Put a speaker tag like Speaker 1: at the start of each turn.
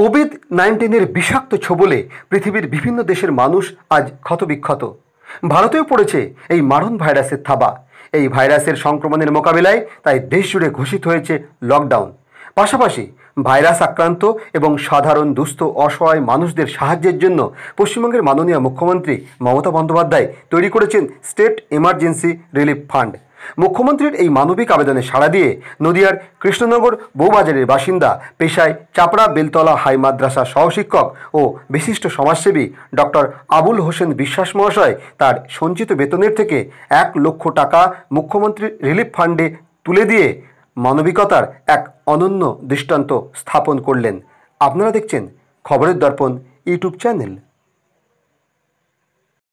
Speaker 1: Covid নাইন্টিনের বিষাক্ত ছবলে পৃথিবীর বিভিন্ন দেশের মানুষ আজ ক্ষতবিক্ষত ভারতেও পড়েছে এই মারণ ভাইরাসের থাবা এই ভাইরাসের সংক্রমণের মোকাবেলায় তাই দেশ জুড়ে ঘোষিত হয়েছে লকডাউন পাশাপাশি ভাইরাস আক্রান্ত এবং সাধারণ দুস্থ অসহায় মানুষদের সাহায্যের জন্য পশ্চিমবঙ্গের মাননীয় মুখ্যমন্ত্রী মমতা বন্দ্যোপাধ্যায় তৈরি করেছেন স্টেট এমার্জেন্সি রিলিফ ফান্ড মুখ্যমন্ত্রীর এই মানবিক আবেদনে সাড়া দিয়ে নদিয়ার কৃষ্ণনগর বৌবাজারের বাসিন্দা পেশায় চাপড়া বেলতলা হাই মাদ্রাসা সহশিক্ষক ও বিশিষ্ট সমাজসেবী ডক্টর আবুল হোসেন বিশ্বাস মহাশয় তার সঞ্চিত বেতনের থেকে এক লক্ষ টাকা মুখ্যমন্ত্রীর রিলিফ ফান্ডে তুলে দিয়ে মানবিকতার এক অনন্য দৃষ্টান্ত স্থাপন করলেন আপনারা দেখছেন খবরের দর্পণ ইউটিউব চ্যানেল